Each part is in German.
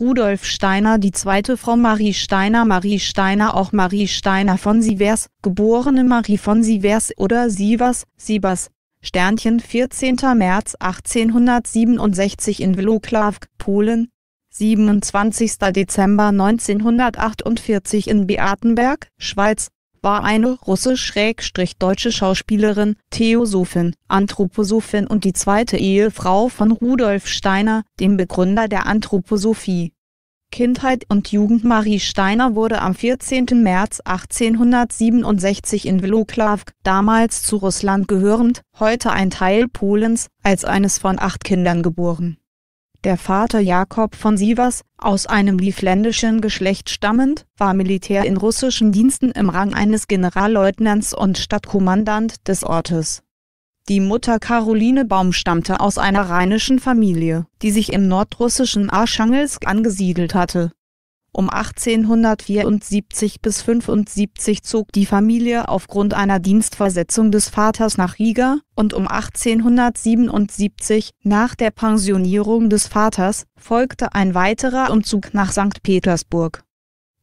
Rudolf Steiner, die zweite Frau Marie Steiner, Marie Steiner, auch Marie Steiner von Sievers, geborene Marie von Sievers oder Sievers, Sievers, Sternchen 14. März 1867 in Włocław, Polen, 27. Dezember 1948 in Beatenberg, Schweiz, war eine russisch-deutsche Schauspielerin, Theosophin, Anthroposophin und die zweite Ehefrau von Rudolf Steiner, dem Begründer der Anthroposophie. Kindheit und Jugend Marie Steiner wurde am 14. März 1867 in Wlocław, damals zu Russland gehörend, heute ein Teil Polens, als eines von acht Kindern geboren der Vater Jakob von Sivers, aus einem livländischen Geschlecht stammend, war Militär in russischen Diensten im Rang eines Generalleutnants und Stadtkommandant des Ortes. Die Mutter Caroline Baum stammte aus einer rheinischen Familie, die sich im nordrussischen Arschangelsk angesiedelt hatte um 1874 bis 75 zog die Familie aufgrund einer Dienstversetzung des Vaters nach Riga und um 1877, nach der Pensionierung des Vaters, folgte ein weiterer Umzug nach St. Petersburg.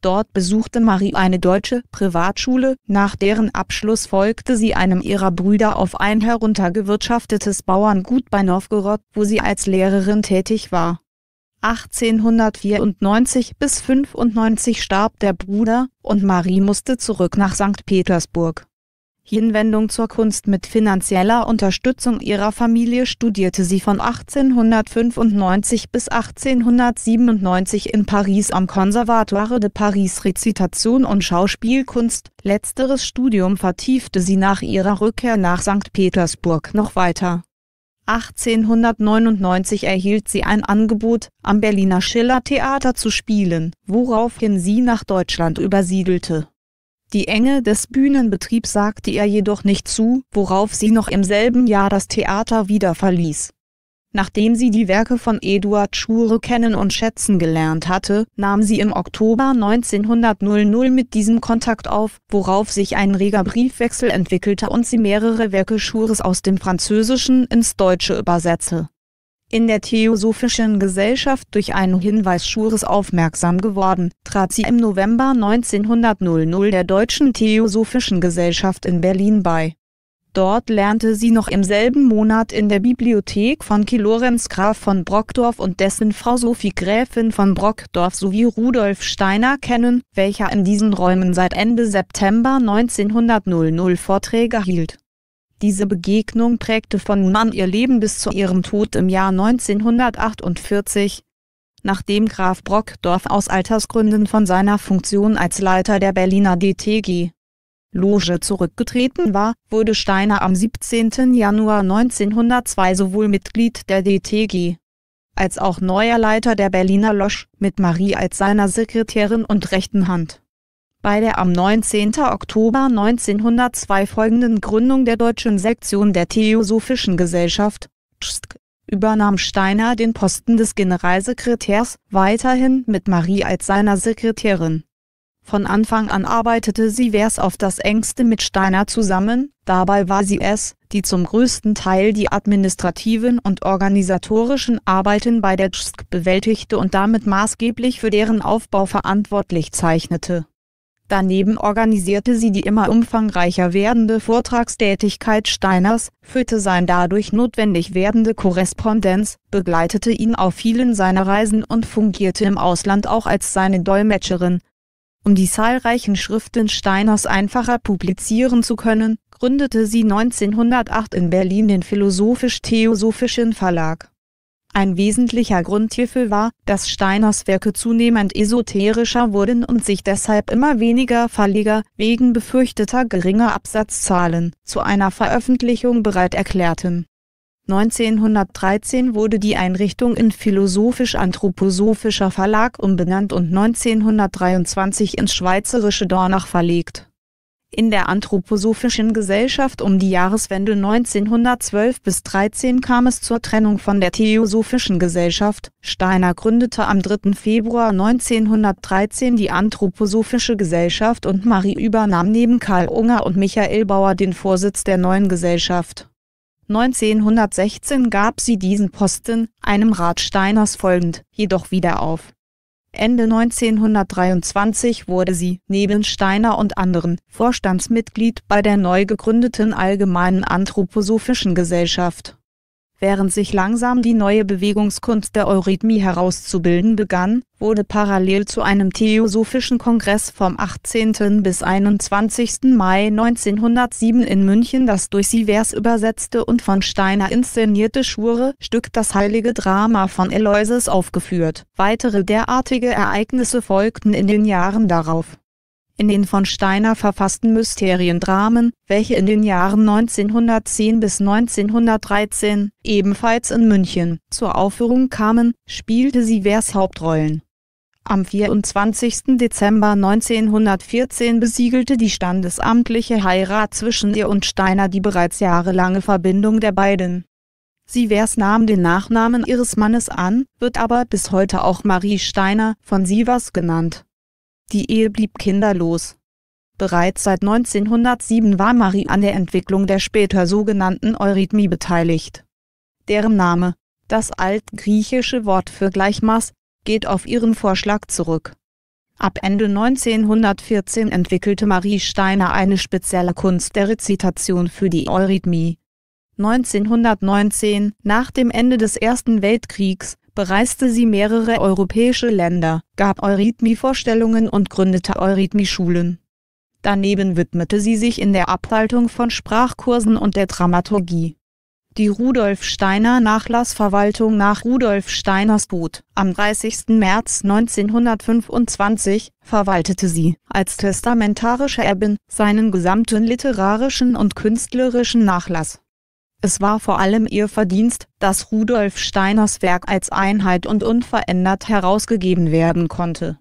Dort besuchte Marie eine deutsche Privatschule, nach deren Abschluss folgte sie einem ihrer Brüder auf ein heruntergewirtschaftetes Bauerngut bei Novgorod, wo sie als Lehrerin tätig war. 1894 bis 95 starb der Bruder, und Marie musste zurück nach St. Petersburg. Hinwendung zur Kunst mit finanzieller Unterstützung ihrer Familie studierte sie von 1895 bis 1897 in Paris am Conservatoire de Paris Rezitation und Schauspielkunst. Letzteres Studium vertiefte sie nach ihrer Rückkehr nach St. Petersburg noch weiter 1899 erhielt sie ein Angebot, am Berliner Schiller Theater zu spielen, woraufhin sie nach Deutschland übersiedelte. Die Enge des Bühnenbetriebs sagte ihr jedoch nicht zu, worauf sie noch im selben Jahr das Theater wieder verließ Nachdem sie die Werke von Eduard Schure kennen und schätzen gelernt hatte, nahm sie im Oktober 1900 mit diesem Kontakt auf, worauf sich ein reger Briefwechsel entwickelte und sie mehrere Werke Schures aus dem Französischen ins Deutsche übersetzte. In der Theosophischen Gesellschaft durch einen Hinweis Schures aufmerksam geworden, trat sie im November 1900 der Deutschen Theosophischen Gesellschaft in Berlin bei Dort lernte sie noch im selben Monat in der Bibliothek von Lorenz Graf von Brockdorf und dessen Frau Sophie Gräfin von Brockdorf sowie Rudolf Steiner kennen, welcher in diesen Räumen seit Ende September 1900 Vorträge hielt. Diese Begegnung prägte von nun an ihr Leben bis zu ihrem Tod im Jahr 1948. Nachdem Graf Brockdorf aus Altersgründen von seiner Funktion als Leiter der Berliner DTG Loge zurückgetreten war, wurde Steiner am 17. Januar 1902 sowohl Mitglied der DTG als auch neuer Leiter der Berliner Losch mit Marie als seiner Sekretärin und rechten Hand. Bei der am 19. Oktober 1902 folgenden Gründung der deutschen Sektion der Theosophischen Gesellschaft übernahm Steiner den Posten des Generalsekretärs weiterhin mit Marie als seiner Sekretärin. Von Anfang an arbeitete sie Vers auf das engste mit Steiner zusammen, dabei war sie es, die zum größten Teil die administrativen und organisatorischen Arbeiten bei der JSK bewältigte und damit maßgeblich für deren Aufbau verantwortlich zeichnete. Daneben organisierte sie die immer umfangreicher werdende Vortragstätigkeit Steiners, führte sein dadurch notwendig werdende Korrespondenz, begleitete ihn auf vielen seiner Reisen und fungierte im Ausland auch als seine Dolmetscherin, um die zahlreichen Schriften Steiners einfacher publizieren zu können, gründete sie 1908 in Berlin den Philosophisch-Theosophischen Verlag. Ein wesentlicher Grund hierfür war, dass Steiners Werke zunehmend esoterischer wurden und sich deshalb immer weniger Verleger wegen befürchteter geringer Absatzzahlen zu einer Veröffentlichung bereit erklärten 1913 wurde die Einrichtung in Philosophisch-Anthroposophischer Verlag umbenannt und 1923 ins schweizerische Dornach verlegt. In der Anthroposophischen Gesellschaft um die Jahreswende 1912 bis 13 kam es zur Trennung von der Theosophischen Gesellschaft. Steiner gründete am 3. Februar 1913 die Anthroposophische Gesellschaft und Marie übernahm neben Karl Unger und Michael Bauer den Vorsitz der neuen Gesellschaft. 1916 gab sie diesen Posten, einem Rat Steiners folgend, jedoch wieder auf. Ende 1923 wurde sie, neben Steiner und anderen, Vorstandsmitglied bei der neu gegründeten Allgemeinen Anthroposophischen Gesellschaft Während sich langsam die neue Bewegungskunst der Eurythmie herauszubilden begann, wurde parallel zu einem Theosophischen Kongress vom 18. bis 21. Mai 1907 in München das durch Sivers übersetzte und von Steiner inszenierte schwure stück Das heilige Drama von Eloises aufgeführt. Weitere derartige Ereignisse folgten in den Jahren darauf in den von Steiner verfassten Mysteriendramen, welche in den Jahren 1910 bis 1913, ebenfalls in München, zur Aufführung kamen, spielte sie Vers Hauptrollen. Am 24. Dezember 1914 besiegelte die standesamtliche Heirat zwischen ihr und Steiner die bereits jahrelange Verbindung der beiden. Sie Vers nahm den Nachnamen ihres Mannes an, wird aber bis heute auch Marie Steiner von Sievers genannt die Ehe blieb kinderlos. Bereits seit 1907 war Marie an der Entwicklung der später sogenannten Eurythmie beteiligt. Deren Name, das altgriechische Wort für Gleichmaß, geht auf ihren Vorschlag zurück. Ab Ende 1914 entwickelte Marie Steiner eine spezielle Kunst der Rezitation für die Eurythmie. 1919, nach dem Ende des Ersten Weltkriegs, bereiste sie mehrere europäische Länder, gab Eurythmie-Vorstellungen und gründete Eurythmie-Schulen. Daneben widmete sie sich in der Abhaltung von Sprachkursen und der Dramaturgie. Die Rudolf Steiner Nachlassverwaltung nach Rudolf Steiners Tod am 30. März 1925 verwaltete sie als testamentarische Erbin seinen gesamten literarischen und künstlerischen Nachlass. Es war vor allem ihr Verdienst, dass Rudolf Steiners Werk als Einheit und unverändert herausgegeben werden konnte.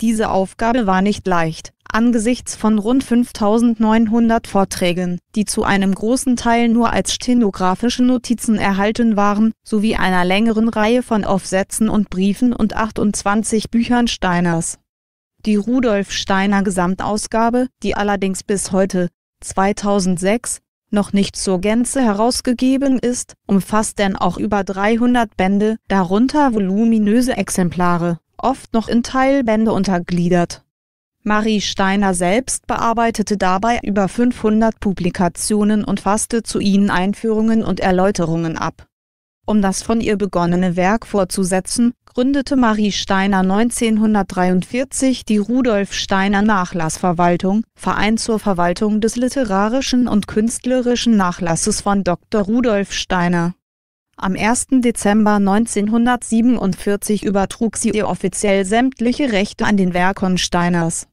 Diese Aufgabe war nicht leicht, angesichts von rund 5900 Vorträgen, die zu einem großen Teil nur als stenografische Notizen erhalten waren, sowie einer längeren Reihe von Aufsätzen und Briefen und 28 Büchern Steiners. Die Rudolf Steiner Gesamtausgabe, die allerdings bis heute, 2006, noch nicht zur Gänze herausgegeben ist, umfasst denn auch über 300 Bände, darunter voluminöse Exemplare, oft noch in Teilbände untergliedert. Marie Steiner selbst bearbeitete dabei über 500 Publikationen und fasste zu ihnen Einführungen und Erläuterungen ab. Um das von ihr begonnene Werk fortzusetzen, gründete Marie Steiner 1943 die Rudolf Steiner Nachlassverwaltung, Verein zur Verwaltung des literarischen und künstlerischen Nachlasses von Dr. Rudolf Steiner. Am 1. Dezember 1947 übertrug sie ihr offiziell sämtliche Rechte an den Werken Steiners.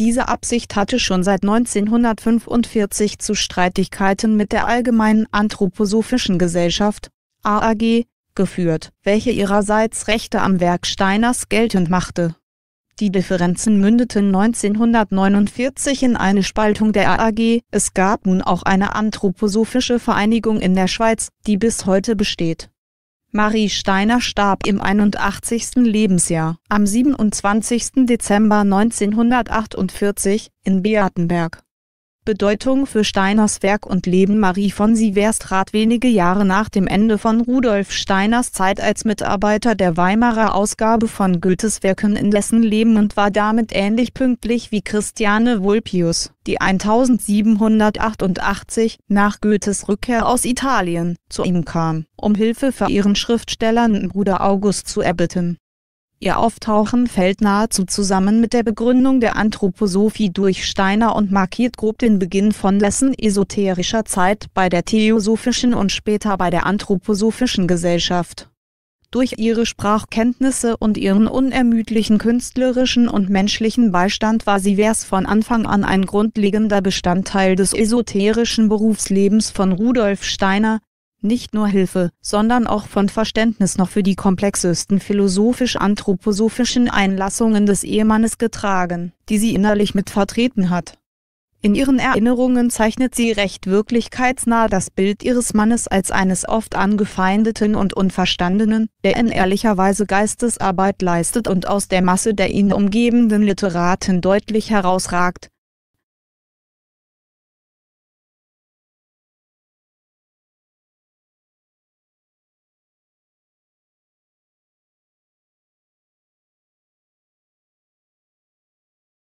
Diese Absicht hatte schon seit 1945 zu Streitigkeiten mit der Allgemeinen Anthroposophischen Gesellschaft AAG geführt, welche ihrerseits Rechte am Werk Steiners geltend machte. Die Differenzen mündeten 1949 in eine Spaltung der AAG, es gab nun auch eine anthroposophische Vereinigung in der Schweiz, die bis heute besteht. Marie Steiner starb im 81. Lebensjahr am 27. Dezember 1948 in Beatenberg. Bedeutung für Steiners Werk und Leben Marie von Sieverstraat wenige Jahre nach dem Ende von Rudolf Steiners Zeit als Mitarbeiter der Weimarer Ausgabe von Goethes Werken in dessen Leben und war damit ähnlich pünktlich wie Christiane Vulpius, die 1788 nach Goethes Rückkehr aus Italien zu ihm kam, um Hilfe für ihren Schriftstellern Bruder August zu erbitten Ihr Auftauchen fällt nahezu zusammen mit der Begründung der Anthroposophie durch Steiner und markiert grob den Beginn von dessen esoterischer Zeit bei der theosophischen und später bei der anthroposophischen Gesellschaft. Durch ihre Sprachkenntnisse und ihren unermüdlichen künstlerischen und menschlichen Beistand war sie vers von Anfang an ein grundlegender Bestandteil des esoterischen Berufslebens von Rudolf Steiner, nicht nur Hilfe, sondern auch von Verständnis noch für die komplexesten philosophisch-anthroposophischen Einlassungen des Ehemannes getragen, die sie innerlich mit vertreten hat. In ihren Erinnerungen zeichnet sie recht wirklichkeitsnah das Bild ihres Mannes als eines oft angefeindeten und Unverstandenen, der in ehrlicher Weise Geistesarbeit leistet und aus der Masse der ihn umgebenden Literaten deutlich herausragt,